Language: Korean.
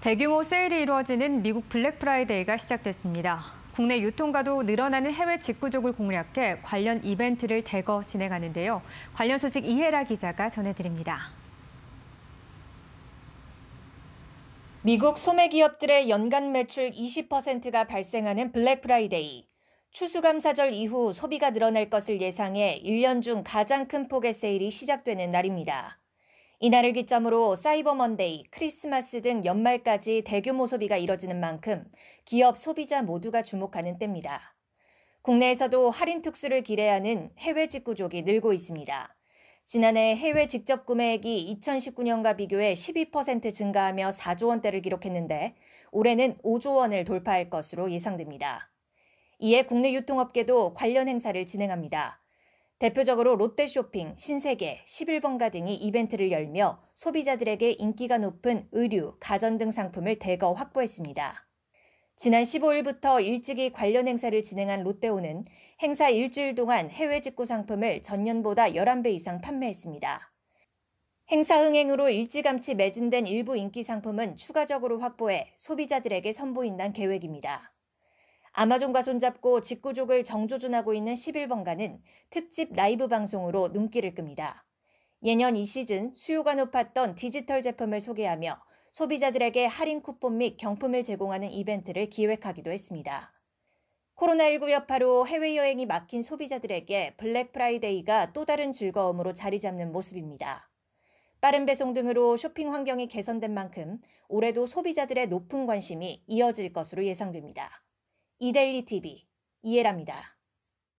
대규모 세일이 이루어지는 미국 블랙 프라이데이가 시작됐습니다. 국내 유통가도 늘어나는 해외 직구족을 공략해 관련 이벤트를 대거 진행하는데요. 관련 소식 이혜라 기자가 전해드립니다. 미국 소매기업들의 연간 매출 20%가 발생하는 블랙 프라이데이. 추수감사절 이후 소비가 늘어날 것을 예상해 1년 중 가장 큰 폭의 세일이 시작되는 날입니다. 이날을 기점으로 사이버 먼데이, 크리스마스 등 연말까지 대규모 소비가 이뤄지는 만큼 기업 소비자 모두가 주목하는 때입니다. 국내에서도 할인 특수를 기대하는 해외 직구족이 늘고 있습니다. 지난해 해외 직접 구매액이 2019년과 비교해 12% 증가하며 4조 원대를 기록했는데 올해는 5조 원을 돌파할 것으로 예상됩니다. 이에 국내 유통업계도 관련 행사를 진행합니다. 대표적으로 롯데쇼핑, 신세계, 11번가 등이 이벤트를 열며 소비자들에게 인기가 높은 의류, 가전 등 상품을 대거 확보했습니다. 지난 15일부터 일찍이 관련 행사를 진행한 롯데오는 행사 일주일 동안 해외 직구 상품을 전년보다 11배 이상 판매했습니다. 행사 흥행으로 일찌감치 매진된 일부 인기 상품은 추가적으로 확보해 소비자들에게 선보인다는 계획입니다. 아마존과 손잡고 직구족을 정조준하고 있는 11번가는 특집 라이브 방송으로 눈길을 끕니다. 예년 이 시즌 수요가 높았던 디지털 제품을 소개하며 소비자들에게 할인 쿠폰 및 경품을 제공하는 이벤트를 기획하기도 했습니다. 코로나19 여파로 해외여행이 막힌 소비자들에게 블랙 프라이데이가 또 다른 즐거움으로 자리 잡는 모습입니다. 빠른 배송 등으로 쇼핑 환경이 개선된 만큼 올해도 소비자들의 높은 관심이 이어질 것으로 예상됩니다. 이데일리 TV 이해랍니다.